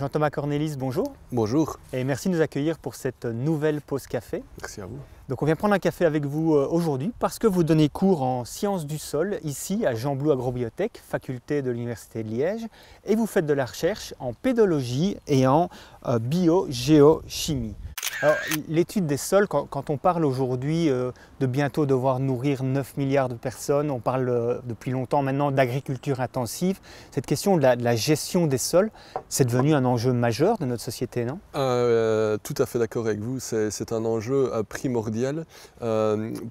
Jean-Thomas Cornelis, bonjour. Bonjour. Et merci de nous accueillir pour cette nouvelle pause café. Merci à vous. Donc on vient prendre un café avec vous euh, aujourd'hui parce que vous donnez cours en sciences du sol ici à Jean Blou Agrobiotech, faculté de l'Université de Liège, et vous faites de la recherche en pédologie et en euh, biogéochimie l'étude des sols, quand, on parle aujourd'hui euh, de bientôt devoir nourrir 9 milliards de personnes, on parle euh, depuis longtemps maintenant d'agriculture intensive, cette question de la, gestion des sols, c'est devenu un enjeu majeur de notre société, non ah, euh, Tout à fait d'accord avec vous, c'est un enjeu primordial.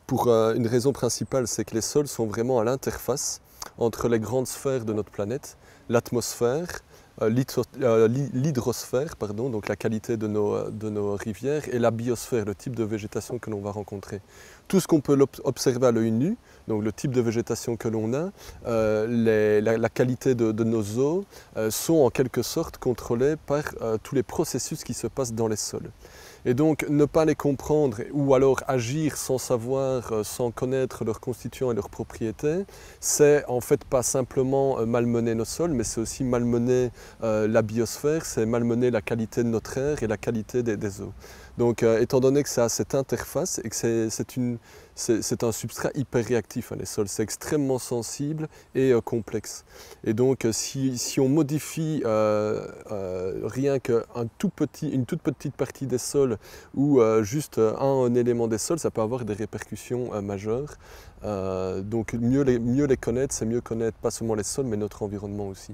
pour une raison principale, c'est que les sols sont vraiment à l'interface entre les grandes sphères de notre planète, l'atmosphère, euh, euh, l'hydrosphère, pardon, donc la qualité de nos, euh, de nos rivières, et la biosphère, le type de végétation que l'on va rencontrer. Tout ce qu'on peut observer à l'œil nu, donc le type de végétation que l'on a, la, qualité de, nos eaux, sont en quelque sorte contrôlés par tous les processus qui se passent dans les sols. Et donc ne pas les comprendre ou alors agir sans savoir, euh, sans connaître leurs constituants et leurs propriétés, c'est en fait pas simplement euh, malmener nos sols, mais c'est aussi malmener euh, la biosphère, c'est malmener la qualité de notre air et la qualité des, eaux. Donc étant donné que ça a cette interface et que c'est une c'est un substrat hyper réactif, hein, les sols. C'est extrêmement sensible et euh, complexe. Et donc, euh, si, on modifie euh, rien qu'une toute petite partie des sols ou juste un, élément des sols, ça peut avoir des répercussions majeures. donc, mieux les connaître, c'est mieux connaître pas seulement les sols, mais notre environnement aussi.